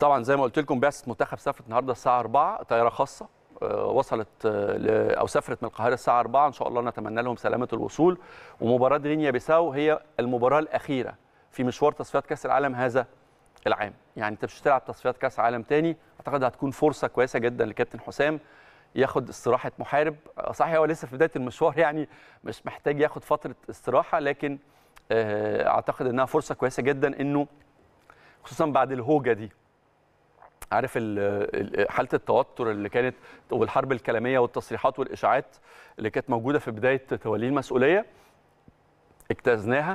طبعا زي ما قلت لكم بعثه منتخب سافرت النهارده الساعه 4 طياره خاصه آه، وصلت آه، او سافرت من القاهره الساعه 4 ان شاء الله نتمنى لهم سلامه الوصول ومباراه غينيا بيساو هي المباراه الاخيره في مشوار تصفيات كاس العالم هذا العام يعني انت مش هتلعب تصفيات كاس عالم تاني اعتقد هتكون فرصه كويسه جدا لكابتن حسام ياخد استراحه محارب آه، صحيح هو لسه في بدايه المشوار يعني مش محتاج ياخد فتره استراحه لكن اعتقد انها فرصه كويسه جدا انه خصوصا بعد الهوجه دي عارف حاله التوتر اللي كانت والحرب الكلاميه والتصريحات والاشاعات اللي كانت موجوده في بدايه توليه المسؤوليه اجتزناها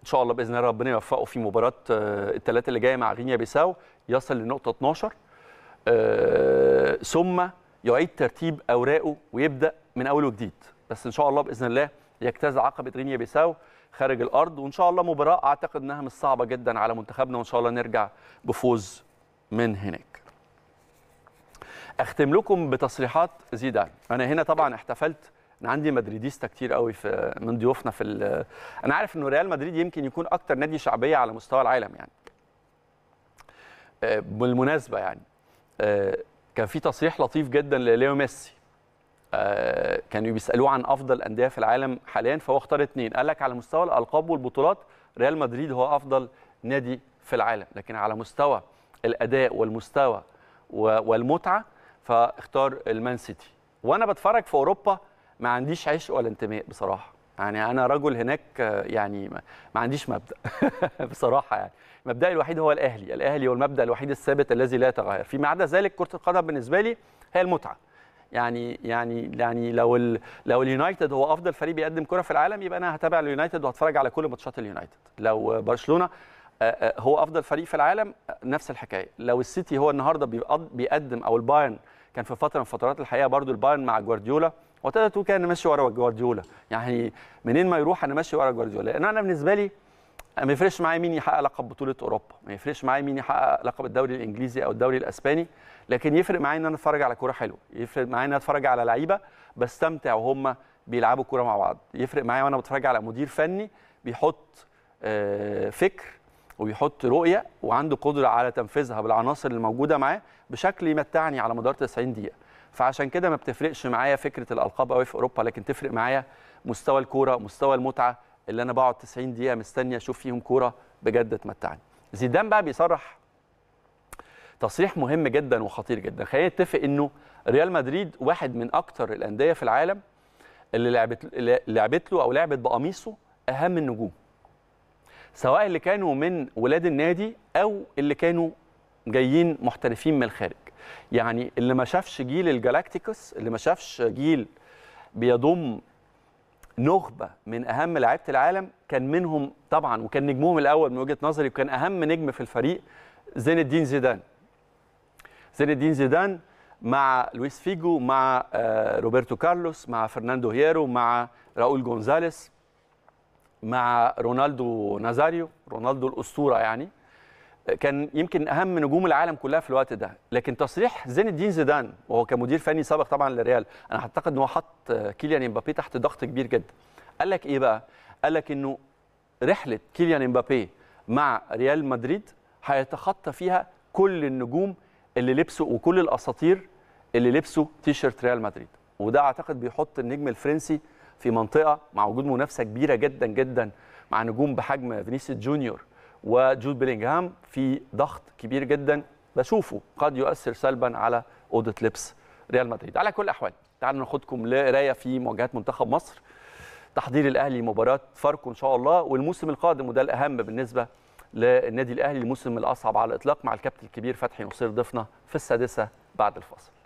ان شاء الله باذن الله ربنا يوفقه في مباراه آه، الثلاثه اللي جايه مع غينيا بيساو يصل لنقطه 12 آه، ثم يعيد ترتيب اوراقه ويبدا من اول وجديد بس ان شاء الله باذن الله يجتاز عقبه غينيا بيساو خارج الارض وان شاء الله مباراه اعتقد انها مش صعبه جدا على منتخبنا وان شاء الله نرجع بفوز من هناك اختم لكم بتصريحات زيدان انا هنا طبعا احتفلت انا عندي مدريديستا كتير قوي في من ضيوفنا في انا عارف انه ريال مدريد يمكن يكون اكتر نادي شعبيه على مستوى العالم يعني آه، بالمناسبه يعني آه، كان في تصريح لطيف جدا لليو ميسي آه، كانوا بيسالوه عن افضل انديه في العالم حاليا فهو اختار اثنين قال لك على مستوى الالقاب والبطولات ريال مدريد هو افضل نادي في العالم لكن على مستوى الاداء والمستوى والمتعه فاختار المان سيتي وانا بتفرج في اوروبا ما عنديش عشق ولا انتماء بصراحه يعني انا رجل هناك يعني ما عنديش مبدا بصراحه يعني مبدأي الوحيد هو الاهلي الاهلي هو المبدا الوحيد الثابت الذي لا يتغير فيما عدا ذلك كره القدم بالنسبه لي هي المتعه يعني يعني يعني لو الـ لو اليونايتد هو افضل فريق بيقدم كره في العالم يبقى انا هتابع اليونايتد وهتفرج على كل ماتشات اليونايتد لو برشلونه هو افضل فريق في العالم نفس الحكايه لو السيتي هو النهارده بيقدم او البايرن كان في فتره من فترات الحقيقه برضو البايرن مع جوارديولا وتقدر تقول كان ماشي ورا جوارديولا يعني منين ما يروح انا ماشي ورا جوارديولا لان انا بالنسبه لي ما يفرقش معايا مين يحقق لقب بطوله اوروبا ما يفرقش معايا مين يحقق لقب الدوري الانجليزي او الدوري الاسباني لكن يفرق معايا ان انا اتفرج على كوره حلوه يفرق معايا ان انا اتفرج على لعيبه بستمتع وهم بيلعبوا كوره مع بعض يفرق معايا وانا بتفرج على مدير فني بيحط آه، فكر وبيحط رؤيه وعنده قدره على تنفيذها بالعناصر اللي موجوده معاه بشكل يمتعني على مدار 90 دقيقه فعشان كده ما بتفرقش معايا فكره الالقاب قوي في اوروبا لكن تفرق معايا مستوى الكوره مستوى المتعه اللي انا بقعد 90 دقيقه مستني اشوف فيهم كوره بجد تمتعني زيدان بقى بيصرح تصريح مهم جدا وخطير جدا خلينا نتفق انه ريال مدريد واحد من اكتر الانديه في العالم اللي لعبت لعبت له او لعبت بقميصه اهم النجوم سواء اللي كانوا من ولاد النادي او اللي كانوا جايين محترفين من الخارج يعني اللي ما شافش جيل الجالاكتيكوس اللي ما شافش جيل بيضم نخبه من اهم لعيبه العالم كان منهم طبعا وكان نجمهم الاول من وجهه نظري وكان اهم نجم في الفريق زين الدين زيدان زين الدين زيدان مع لويس فيجو مع آه، روبرتو كارلوس مع فرناندو هيرو مع راؤول جونزاليس مع رونالدو نازاريو رونالدو الاسطوره يعني كان يمكن اهم نجوم العالم كلها في الوقت ده لكن تصريح زين الدين زيدان وهو كمدير فني سابق طبعا للريال انا اعتقد ان هو حط كيليان امبابي تحت ضغط كبير جدا قال لك ايه بقى قال لك انه رحله كيليان امبابي مع ريال مدريد هيتخطى فيها كل النجوم اللي لبسوا وكل الاساطير اللي لبسوا تيشرت ريال مدريد وده اعتقد بيحط النجم الفرنسي في منطقه مع وجود منافسه كبيره جدا جدا مع نجوم بحجم فينيسيوس جونيور وجود بيلينغهام في ضغط كبير جدا بشوفه قد يؤثر سلبا على اوضه لبس ريال مدريد على كل الاحوال تعالوا ناخدكم لقرايه في مواجهات منتخب مصر تحضير الاهلي مباراه فاركو ان شاء الله والموسم القادم وده الاهم بالنسبه للنادي الاهلي الموسم الاصعب على الاطلاق مع الكابتن الكبير فتحي نصير ضيفنا في السادسه بعد الفاصل